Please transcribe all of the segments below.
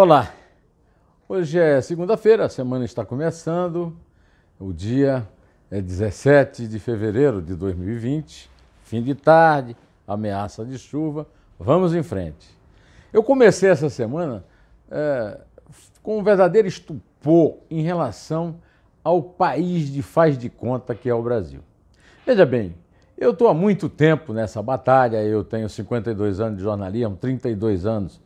Olá, hoje é segunda-feira, a semana está começando, o dia é 17 de fevereiro de 2020, fim de tarde, ameaça de chuva, vamos em frente. Eu comecei essa semana é, com um verdadeiro estupor em relação ao país de faz de conta que é o Brasil. Veja bem, eu estou há muito tempo nessa batalha, eu tenho 52 anos de jornalismo, 32 anos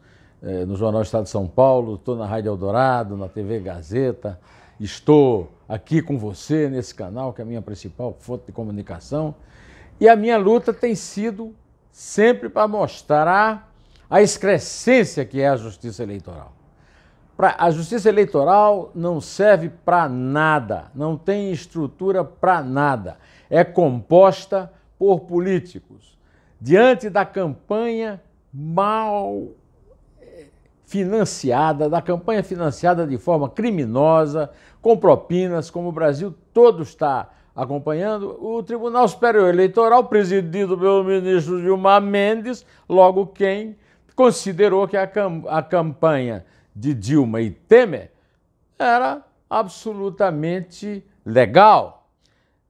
é, no Jornal Estado de São Paulo, estou na Rádio Eldorado, na TV Gazeta, estou aqui com você nesse canal, que é a minha principal fonte de comunicação. E a minha luta tem sido sempre para mostrar a excrescência que é a justiça eleitoral. Pra, a justiça eleitoral não serve para nada, não tem estrutura para nada. É composta por políticos. Diante da campanha mal financiada, da campanha financiada de forma criminosa, com propinas, como o Brasil todo está acompanhando, o Tribunal Superior Eleitoral, presidido pelo ministro Dilma Mendes, logo quem considerou que a, cam a campanha de Dilma e Temer era absolutamente legal.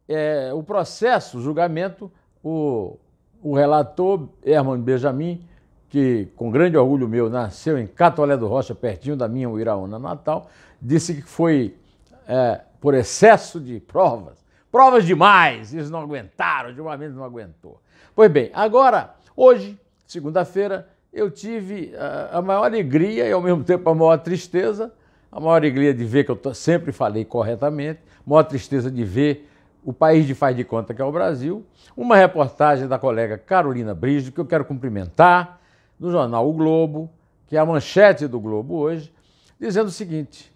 É, o processo, o julgamento, o, o relator Herman Benjamin que com grande orgulho meu nasceu em Catolé do Rocha, pertinho da minha Uiraúna natal, disse que foi é, por excesso de provas, provas demais, eles não aguentaram, de uma vez não aguentou. Pois bem, agora, hoje, segunda-feira, eu tive é, a, maior alegria e ao mesmo tempo a maior tristeza, a maior alegria de ver que eu tô, sempre falei corretamente, a maior tristeza de ver o país de faz de conta que é o Brasil, uma reportagem da colega Carolina Brito que eu quero cumprimentar, no jornal O Globo, que é a manchete do Globo hoje, dizendo o seguinte: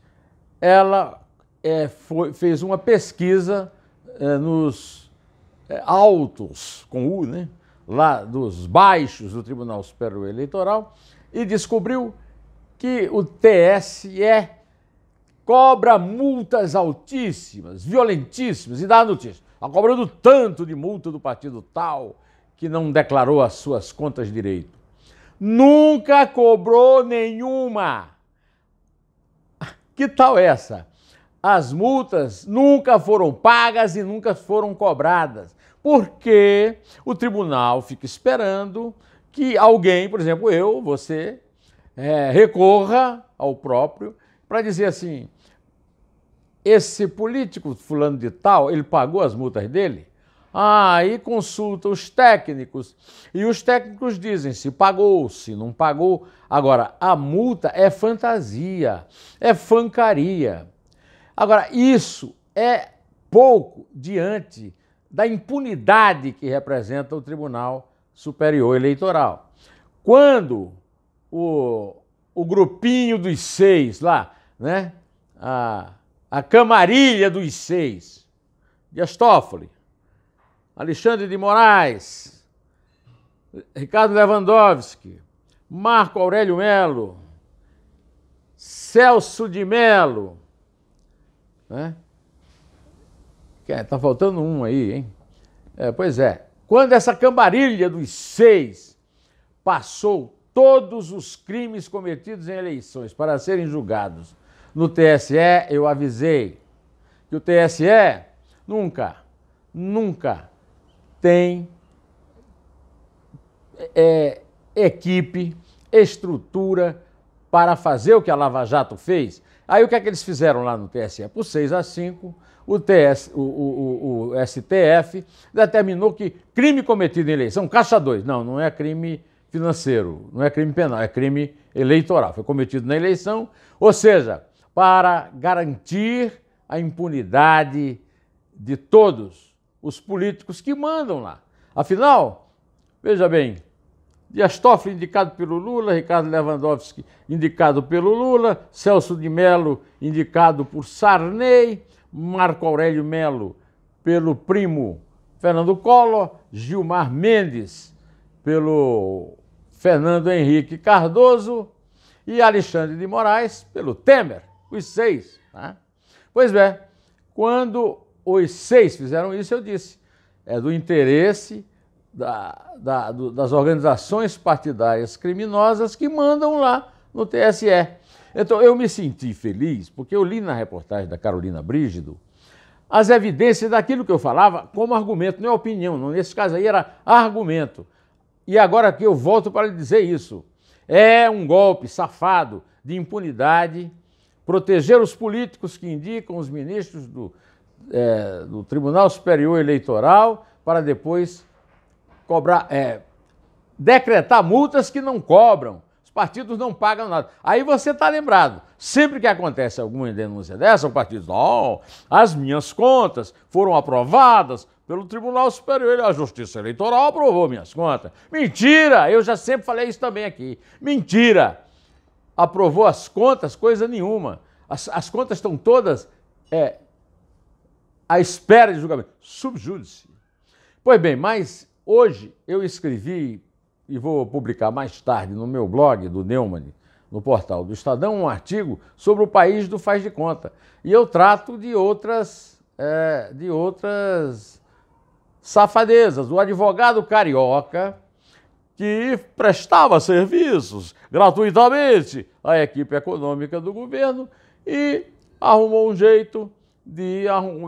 ela é, foi, fez uma pesquisa é, nos é, altos, com U, né? lá dos baixos do Tribunal Superior Eleitoral, e descobriu que o TSE cobra multas altíssimas, violentíssimas, e dá a notícia. Está cobrando tanto de multa do partido tal que não declarou as suas contas direito nunca cobrou nenhuma. Que tal essa? As multas nunca foram pagas e nunca foram cobradas, porque o tribunal fica esperando que alguém, por exemplo, eu, você, é, recorra ao próprio para dizer assim: esse político fulano de tal, ele pagou as multas dele? Ah, aí consulta os técnicos e os técnicos dizem se pagou, se não pagou. Agora, a multa é fantasia, é fancaria. Agora, isso é pouco diante da impunidade que representa o Tribunal Superior Eleitoral. Quando o, o grupinho dos seis lá, né? A, a camarilha dos seis, de Toffoli, Alexandre de Moraes, Ricardo Lewandowski, Marco Aurélio Melo, Celso de Melo. Né? É, tá faltando um aí, hein? É, pois é. Quando essa cambarilha dos seis passou todos os crimes cometidos em eleições para serem julgados no TSE, eu avisei que o TSE nunca, nunca tem é, é, equipe, estrutura para fazer o que a Lava Jato fez. Aí o que é que eles fizeram lá no TSE? Por 6 a 5, o, TS, o, o, o STF determinou que crime cometido em eleição, caixa 2, não, não é crime financeiro, não é crime penal, é crime eleitoral. Foi cometido na eleição, ou seja, para garantir a impunidade de todos os políticos que mandam lá. Afinal, veja bem, Dias Toffoli indicado pelo Lula, Ricardo Lewandowski indicado pelo Lula, Celso de Mello indicado por Sarney, Marco Aurélio Melo pelo primo Fernando Collor, Gilmar Mendes pelo Fernando Henrique Cardoso e Alexandre de Moraes pelo Temer, os seis. Né? Pois bem, é, quando os seis fizeram isso, eu disse. É do interesse da, da, do, das organizações partidárias criminosas que mandam lá no TSE. Então eu me senti feliz porque eu li na reportagem da Carolina Brígido as evidências daquilo que eu falava como argumento, não é opinião, não. nesse caso aí era argumento. E agora que eu volto para lhe dizer isso. É um golpe safado de impunidade proteger os políticos que indicam os ministros do, é, do Tribunal Superior Eleitoral para depois cobrar, é, decretar multas que não cobram. Os partidos não pagam nada. Aí você está lembrado. Sempre que acontece alguma denúncia dessa, o partido diz, oh, as minhas contas foram aprovadas pelo Tribunal Superior, a Justiça Eleitoral aprovou minhas contas. Mentira! Eu já sempre falei isso também aqui. Mentira! Aprovou as contas, coisa nenhuma. As, as contas estão todas é, à espera de julgamento. Subjúdice. Pois bem, mas hoje eu escrevi e vou publicar mais tarde no meu blog do Neumann, no portal do Estadão, um artigo sobre o país do faz de conta. E eu trato de outras, é, de outras safadezas. O advogado carioca que prestava serviços gratuitamente à equipe econômica do governo e arrumou um jeito de,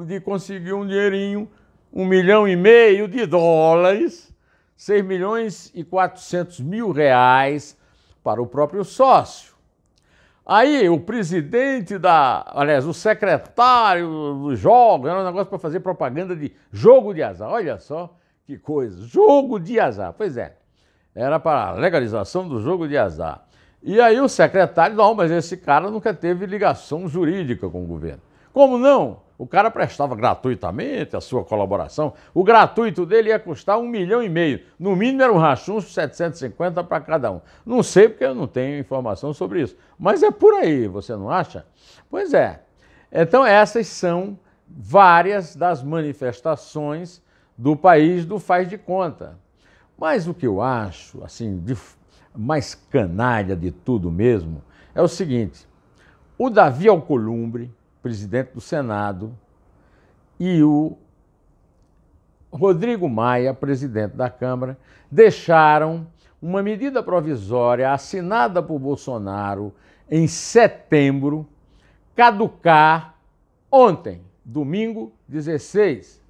de conseguir um dinheirinho, um milhão e meio de dólares, 6 milhões e 400 mil reais para o próprio sócio. Aí o presidente da, aliás, o secretário dos jogos, era um negócio para fazer propaganda de jogo de azar. Olha só que coisa, jogo de azar. Pois é, era para a legalização do jogo de azar. E aí o secretário, não, mas esse cara nunca teve ligação jurídica com o governo. Como não? O cara prestava gratuitamente a sua colaboração. O gratuito dele ia custar um milhão e meio. No mínimo era um rachunço, 750 para cada um. Não sei porque eu não tenho informação sobre isso. Mas é por aí, você não acha? Pois é. Então essas são várias das manifestações do país do faz de conta. Mas o que eu acho, assim, mais canalha de tudo mesmo, é o seguinte. O Davi Alcolumbre presidente do Senado, e o Rodrigo Maia, presidente da Câmara, deixaram uma medida provisória assinada por Bolsonaro em setembro caducar ontem, domingo 16.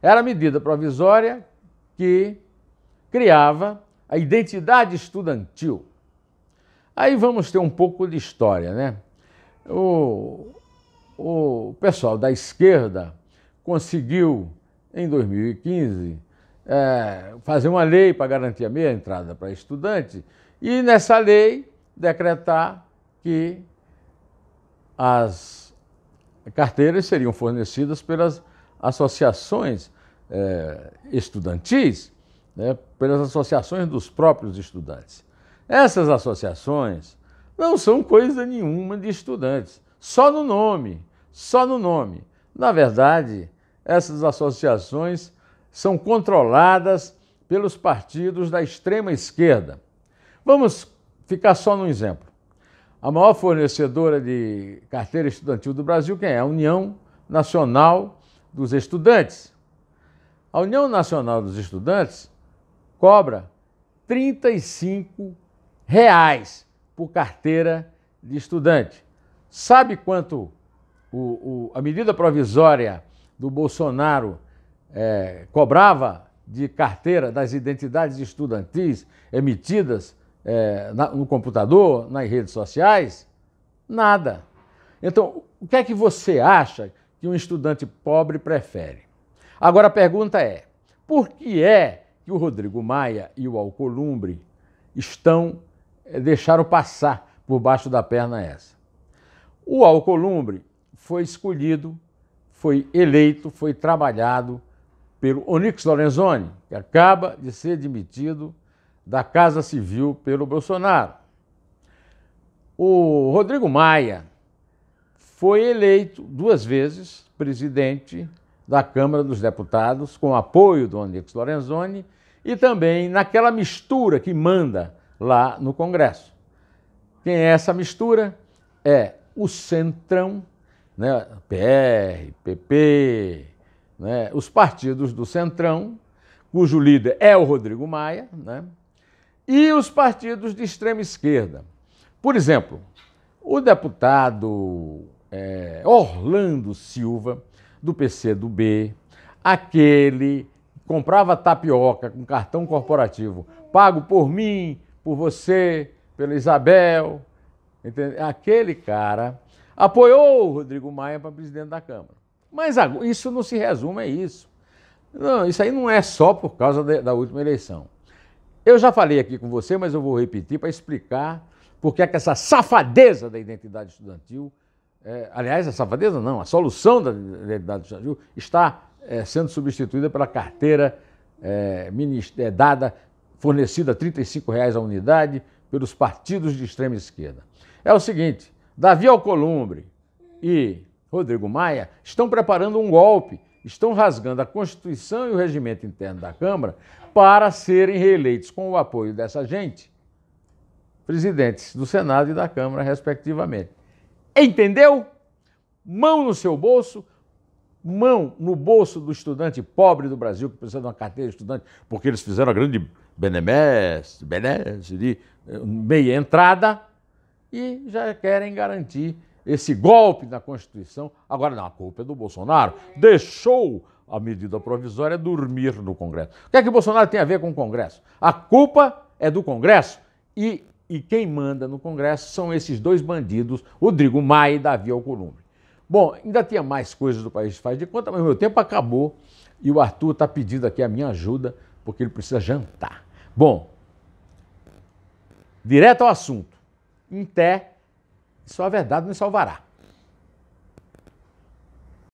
Era a medida provisória que criava a identidade estudantil. Aí vamos ter um pouco de história, né? O o pessoal da esquerda conseguiu, em 2015, é, fazer uma lei para garantir a meia entrada para estudante e, nessa lei, decretar que as carteiras seriam fornecidas pelas associações é, estudantis, né, pelas associações dos próprios estudantes. Essas associações não são coisa nenhuma de estudantes. Só no nome, só no nome. Na verdade, essas associações são controladas pelos partidos da extrema esquerda. Vamos ficar só num exemplo. A maior fornecedora de carteira estudantil do Brasil, quem é? A União Nacional dos Estudantes. A União Nacional dos Estudantes cobra R$ reais por carteira de estudante. Sabe quanto o, o, a medida provisória do Bolsonaro é, cobrava de carteira das identidades estudantis emitidas é, na, no computador, nas redes sociais? Nada. Então, o que é que você acha que um estudante pobre prefere? Agora a pergunta é: por que é que o Rodrigo Maia e o Alcolumbre estão é, deixaram passar por baixo da perna essa? O Alcolumbre foi escolhido, foi eleito, foi trabalhado pelo Onix Lorenzoni, que acaba de ser demitido da Casa Civil pelo Bolsonaro. O Rodrigo Maia foi eleito duas vezes presidente da Câmara dos Deputados, com apoio do Onix Lorenzoni, e também naquela mistura que manda lá no Congresso. Quem é essa mistura? É o Centrão, né, PR, PP, né, os partidos do Centrão, cujo líder é o Rodrigo Maia, né, e os partidos de extrema esquerda. Por exemplo, o deputado é, Orlando Silva, do PCdoB, aquele que comprava tapioca com cartão corporativo, pago por mim, por você, pela Isabel, Aquele cara apoiou o Rodrigo Maia para presidente da Câmara. Mas isso não se resume a isso. Não, isso aí não é só por causa da última eleição. Eu já falei aqui com você, mas eu vou repetir para explicar por é que essa safadeza da identidade estudantil, é, aliás, a safadeza não, a solução da identidade estudantil está é, sendo substituída pela carteira é, ministra, é, dada, fornecida a R$ 35 a unidade pelos partidos de extrema esquerda é o seguinte: Davi Alcolumbre e Rodrigo Maia estão preparando um golpe, estão rasgando a Constituição e o regimento interno da Câmara para serem reeleitos com o apoio dessa gente, presidentes do Senado e da Câmara, respectivamente. Entendeu? Mão no seu bolso, mão no bolso do estudante pobre do Brasil que precisa de uma carteira de estudante, porque eles fizeram a grande benemérito, benemérito de meia entrada e já querem garantir esse golpe na Constituição. Agora, não, a culpa é do Bolsonaro. Deixou a medida provisória dormir no Congresso. O que é que Bolsonaro tem a ver com o Congresso? A culpa é do Congresso e, e quem manda no Congresso são esses dois bandidos, Rodrigo Maia e Davi Alcolumbre. Bom, ainda tinha mais coisas do país faz de conta, mas meu tempo acabou e o Arthur está pedindo aqui a minha ajuda porque ele precisa jantar. Bom, direto ao assunto em té, só a verdade nos salvará.